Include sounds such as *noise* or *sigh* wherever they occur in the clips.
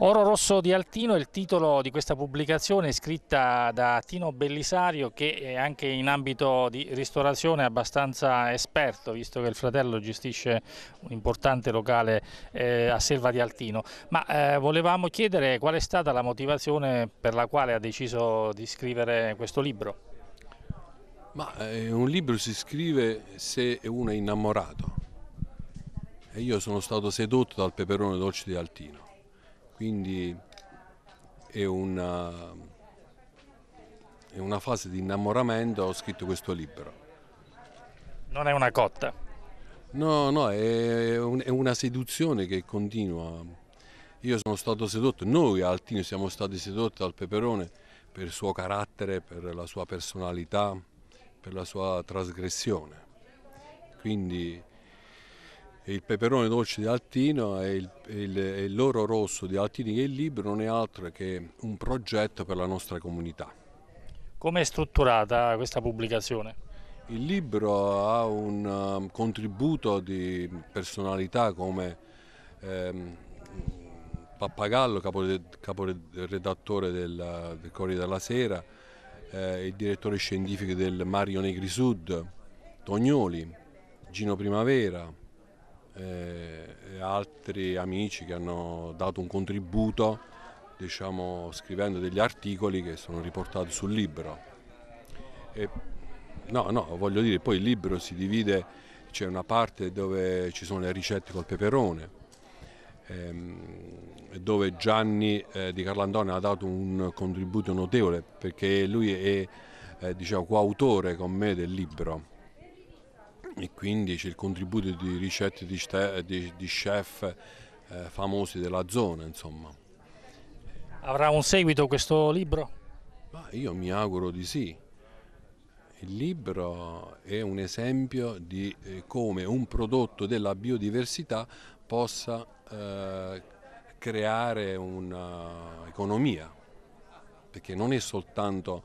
Oro Rosso di Altino è il titolo di questa pubblicazione scritta da Tino Bellisario che è anche in ambito di ristorazione è abbastanza esperto visto che il fratello gestisce un importante locale eh, a Selva di Altino ma eh, volevamo chiedere qual è stata la motivazione per la quale ha deciso di scrivere questo libro ma eh, un libro si scrive se uno è innamorato e io sono stato sedotto dal peperone dolce di Altino quindi è una, è una fase di innamoramento, ho scritto questo libro. Non è una cotta? No, no, è, un, è una seduzione che continua. Io sono stato sedotto, noi a Altino siamo stati sedotti dal Peperone per il suo carattere, per la sua personalità, per la sua trasgressione. Quindi il peperone dolce di Altino e il, il, il l'oro rosso di Altini che è il libro non è altro che un progetto per la nostra comunità. Come è strutturata questa pubblicazione? Il libro ha un um, contributo di personalità come ehm, Pappagallo, caporedattore del, del Corriere della Sera, eh, il direttore scientifico del Mario Negri Sud, Tognoli, Gino Primavera, eh, e altri amici che hanno dato un contributo diciamo, scrivendo degli articoli che sono riportati sul libro. E, no, no, voglio dire, poi il libro si divide, c'è una parte dove ci sono le ricette col peperone, ehm, dove Gianni eh, di Carlandone ha dato un contributo notevole perché lui è eh, diciamo, coautore con me del libro e quindi c'è il contributo di ricette di, di, di chef eh, famosi della zona. Insomma. Avrà un seguito questo libro? Ma io mi auguro di sì. Il libro è un esempio di eh, come un prodotto della biodiversità possa eh, creare un'economia, perché non è soltanto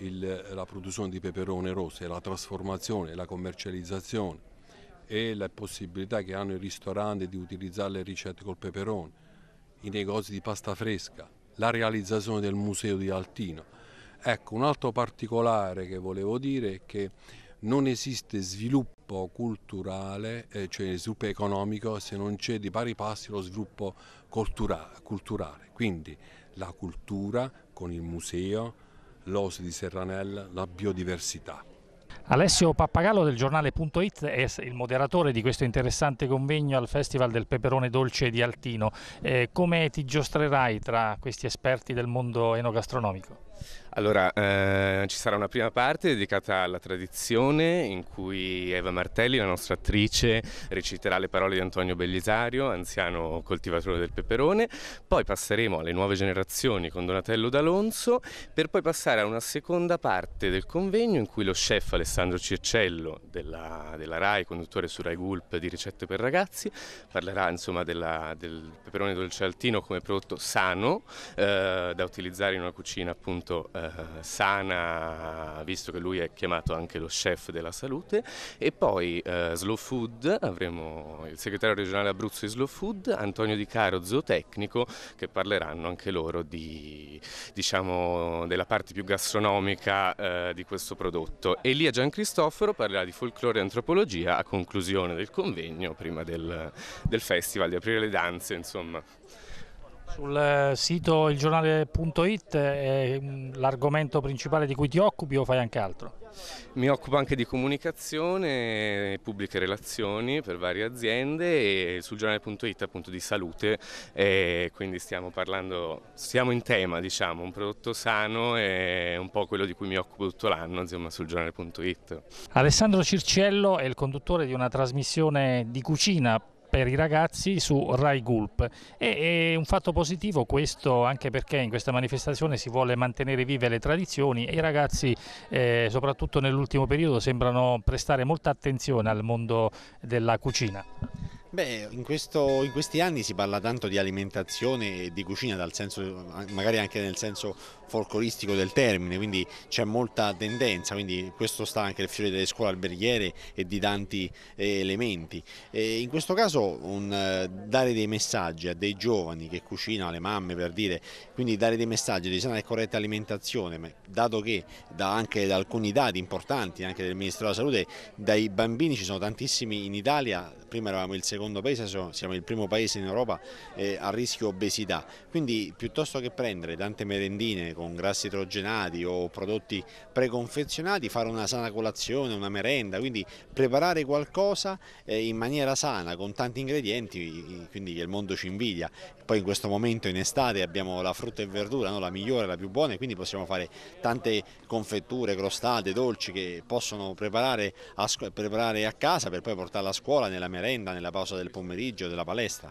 il, la produzione di peperone rosso la trasformazione la commercializzazione e la possibilità che hanno i ristoranti di utilizzare le ricette col peperone, i negozi di pasta fresca, la realizzazione del museo di Altino. Ecco, un altro particolare che volevo dire è che non esiste sviluppo culturale, eh, cioè sviluppo economico, se non c'è di pari passi lo sviluppo cultura, culturale. Quindi la cultura con il museo, l'osi di Serranella, la biodiversità. Alessio Pappagallo del giornale.it è il moderatore di questo interessante convegno al Festival del Peperone Dolce di Altino. Eh, come ti giostrerai tra questi esperti del mondo enogastronomico? Allora, eh, ci sarà una prima parte dedicata alla tradizione in cui Eva Martelli, la nostra attrice, reciterà le parole di Antonio Bellisario, anziano coltivatore del peperone, poi passeremo alle nuove generazioni con Donatello D'Alonso per poi passare a una seconda parte del convegno in cui lo chef Alessandro Circello della, della RAI, conduttore su RAI Gulp di ricette per ragazzi, parlerà insomma della, del peperone dolce altino come prodotto sano eh, da utilizzare in una cucina appunto molto eh, sana, visto che lui è chiamato anche lo chef della salute, e poi eh, Slow Food, avremo il segretario regionale Abruzzo di Slow Food, Antonio Di Caro, zootecnico, che parleranno anche loro di, diciamo, della parte più gastronomica eh, di questo prodotto. E Lia Gian Cristoforo parlerà di folklore e antropologia a conclusione del convegno, prima del, del festival, di aprire le danze, insomma. Sul sito ilgiornale.it è l'argomento principale di cui ti occupi o fai anche altro? Mi occupo anche di comunicazione, pubbliche relazioni per varie aziende e sul giornale.it appunto di salute, quindi stiamo parlando, siamo in tema diciamo, un prodotto sano è un po' quello di cui mi occupo tutto l'anno insomma sul giornale.it. Alessandro Circello è il conduttore di una trasmissione di cucina per i ragazzi su Rai Gulp. E, è un fatto positivo questo anche perché in questa manifestazione si vuole mantenere vive le tradizioni e i ragazzi eh, soprattutto nell'ultimo periodo sembrano prestare molta attenzione al mondo della cucina. Beh, in, questo, in, questi anni si parla tanto di alimentazione e di cucina, senso, magari anche nel senso folcloristico del termine, quindi c'è molta tendenza, quindi questo sta anche nel fiore delle scuole alberghiere e di tanti eh, elementi. E in questo caso un, eh, dare dei messaggi a dei giovani che cucinano, alle mamme per dire, quindi dare dei messaggi di sana e corretta alimentazione, dato che da anche da alcuni dati importanti anche del Ministero della Salute, dai bambini ci sono tantissimi in Italia, prima eravamo il secondo secondo paese, siamo il primo paese in Europa eh, a rischio obesità, quindi piuttosto che prendere tante merendine con grassi idrogenati o prodotti preconfezionati, fare una sana colazione, una merenda, quindi preparare qualcosa eh, in maniera sana con tanti ingredienti, quindi che il mondo ci invidia. Poi in questo momento in estate abbiamo la frutta e verdura, no? la migliore, la più buona, quindi possiamo fare tante confetture, crostate, dolci che possono preparare a, preparare a casa per poi portarla a scuola, nella merenda, nella pausa pausa del pomeriggio, della palestra.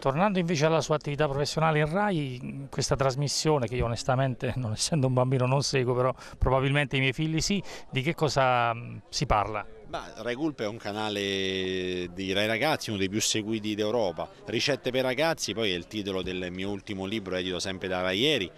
Tornando invece alla sua attività professionale in Rai, questa trasmissione che io onestamente, *laughs* non essendo un bambino, non seguo, però probabilmente i miei figli sì, di che cosa mm, si parla? Beh, Rai Gulp è un canale di Rai Ragazzi, uno dei più seguiti d'Europa. Ricette per ragazzi, poi è il titolo del mio ultimo libro edito sempre da Rai Ieri,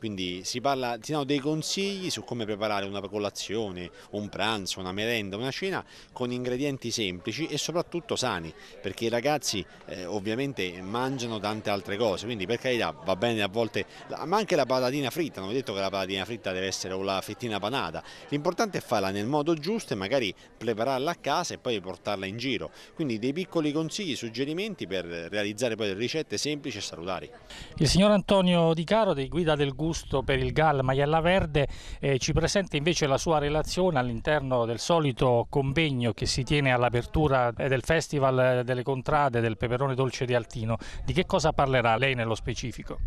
quindi si parla, ti danno dei consigli su come preparare una colazione, un pranzo, una merenda, una cena con ingredienti semplici e soprattutto sani, perché i ragazzi eh, ovviamente mangiano tante altre cose, quindi per carità va bene a volte, ma anche la patatina fritta, non ho detto che la patatina fritta deve essere o la fettina panata, l'importante è farla nel modo giusto e magari prepararla a casa e poi portarla in giro, quindi dei piccoli consigli, suggerimenti per realizzare poi delle ricette semplici e salutari. Il signor Antonio Di Caro, di Guida del Gusto, gusto per il Gal Maiella Verde, eh, ci presenta invece la sua relazione all'interno del solito convegno che si tiene all'apertura eh, del Festival eh, delle Contrade del Peperone Dolce di Altino. Di che cosa parlerà lei nello specifico?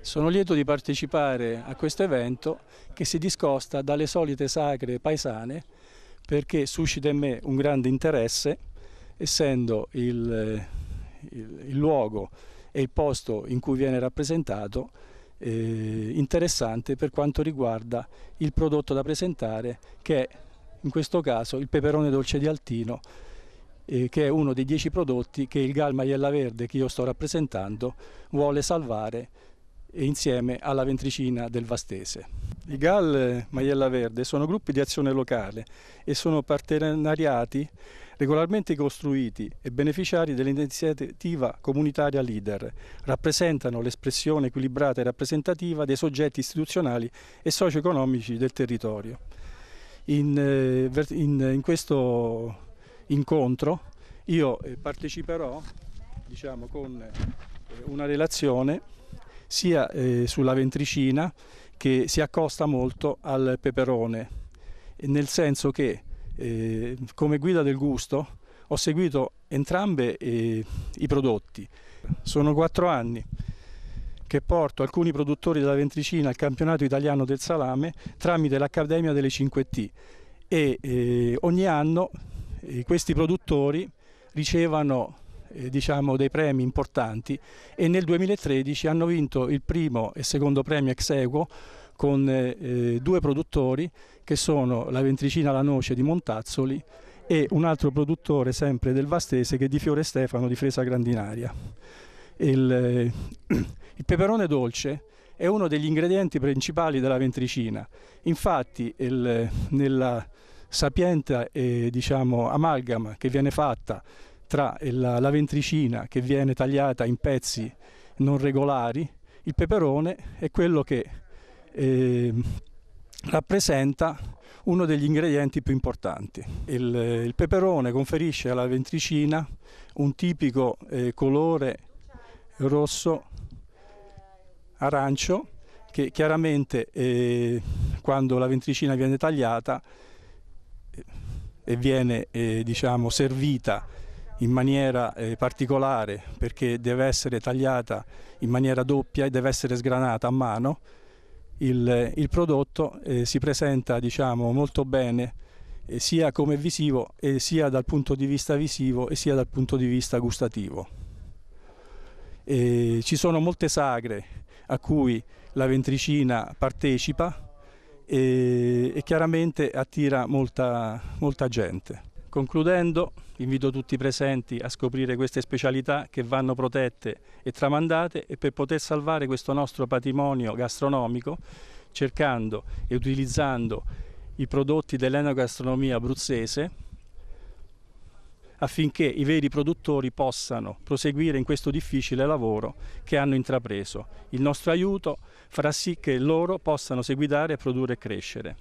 Sono lieto di partecipare a questo evento che si discosta dalle solite sagre paesane perché suscita in me un grande interesse, essendo il, eh, il, il luogo e il posto in cui viene rappresentato eh, interessante per quanto riguarda il prodotto da presentare che è in questo caso il peperone dolce di Altino eh, che è uno dei dieci prodotti che il Gal Maiella Verde che io sto rappresentando vuole salvare eh, insieme alla ventricina del Vastese. I GAL Maiella Verde sono gruppi di azione locale e sono partenariati regolarmente costruiti e beneficiari dell'iniziativa comunitaria LEADER, rappresentano l'espressione equilibrata e rappresentativa dei soggetti istituzionali e socio-economici del territorio. In, eh, in, in, questo incontro io eh, parteciperò diciamo, con eh, una relazione sia sulla ventricina che si accosta molto al peperone, nel senso che eh, come guida del gusto ho seguito entrambe eh, i prodotti. Sono quattro anni che porto alcuni produttori della Ventricina al campionato italiano del salame tramite l'Accademia delle 5T e eh, ogni anno eh, questi produttori ricevono eh, diciamo, dei premi importanti e nel 2013 hanno vinto il primo e secondo premio ex equo con eh, eh, due produttori che sono la ventricina La Noce di Montazzoli e un altro produttore sempre del Vastese che è di Fiore Stefano di Fresa Grandinaria. Il, eh, *clears throat* il peperone dolce è uno degli ingredienti principali della ventricina, infatti il, nella sapiente eh, diciamo, amalgama che viene fatta tra la, la ventricina che viene tagliata in pezzi non regolari, il peperone è quello che eh, rappresenta uno degli ingredienti più importanti. Il, il, peperone conferisce alla ventricina un tipico eh, colore rosso arancio che chiaramente eh, quando la ventricina viene tagliata eh, e viene eh, diciamo, servita in maniera eh, particolare perché deve essere tagliata in maniera doppia e deve essere sgranata a mano il, il prodotto eh, si presenta diciamo, molto bene eh, sia come visivo eh, sia dal punto di vista visivo e sia dal punto di vista gustativo. ci sono molte sagre a cui la ventricina partecipa e, e chiaramente attira molta, molta gente. Concludendo, invito tutti i presenti a scoprire queste specialità che vanno protette e tramandate e per poter salvare questo nostro patrimonio gastronomico cercando e utilizzando i prodotti dell'enogastronomia abruzzese affinché i veri produttori possano proseguire in questo difficile lavoro che hanno intrapreso. Il nostro aiuto farà sì che loro possano seguitare, a produrre e crescere.